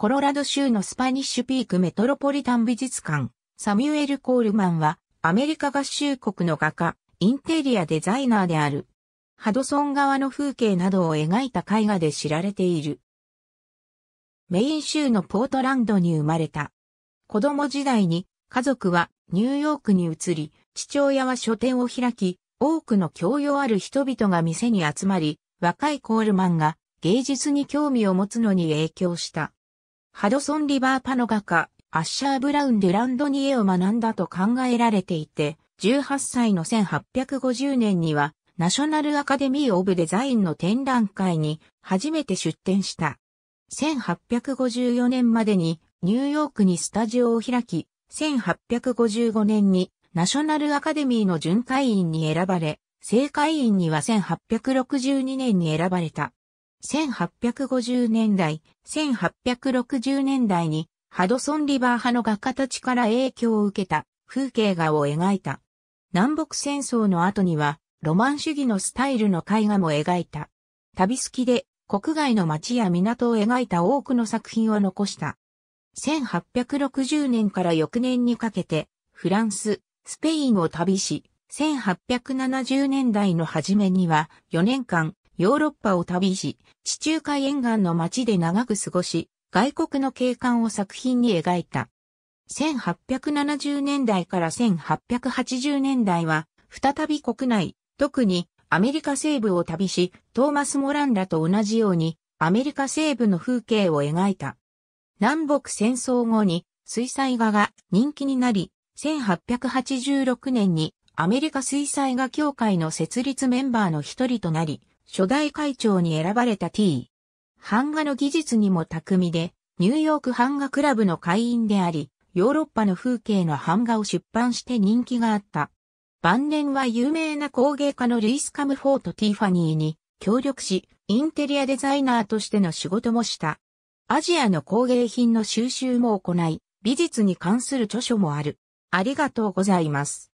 コロラド州のスパニッシュピークメトロポリタン美術館、サミュエル・コールマンは、アメリカ合衆国の画家、インテリアデザイナーである。ハドソン川の風景などを描いた絵画で知られている。メイン州のポートランドに生まれた。子供時代に家族はニューヨークに移り、父親は書店を開き、多くの教養ある人々が店に集まり、若いコールマンが芸術に興味を持つのに影響した。ハドソン・リバーパの画家、アッシャー・ブラウンでランドニエを学んだと考えられていて、18歳の1850年には、ナショナルアカデミー・オブ・デザインの展覧会に初めて出展した。1854年までにニューヨークにスタジオを開き、1855年にナショナルアカデミーの巡回員に選ばれ、正会員には1862年に選ばれた。1850年代、1860年代にハドソンリバー派の画家たちから影響を受けた風景画を描いた。南北戦争の後にはロマン主義のスタイルの絵画も描いた。旅好きで国外の街や港を描いた多くの作品を残した。1860年から翌年にかけてフランス、スペインを旅し、1870年代の初めには4年間ヨーロッパを旅し、地中海沿岸の街で長く過ごし、外国の景観を作品に描いた。1870年代から1880年代は、再び国内、特にアメリカ西部を旅し、トーマス・モランらと同じように、アメリカ西部の風景を描いた。南北戦争後に、水彩画が人気になり、1886年にアメリカ水彩画協会の設立メンバーの一人となり、初代会長に選ばれた T。版画の技術にも巧みで、ニューヨーク版画クラブの会員であり、ヨーロッパの風景の版画を出版して人気があった。晩年は有名な工芸家のルイス・カムフォート・ティーファニーに協力し、インテリアデザイナーとしての仕事もした。アジアの工芸品の収集も行い、美術に関する著書もある。ありがとうございます。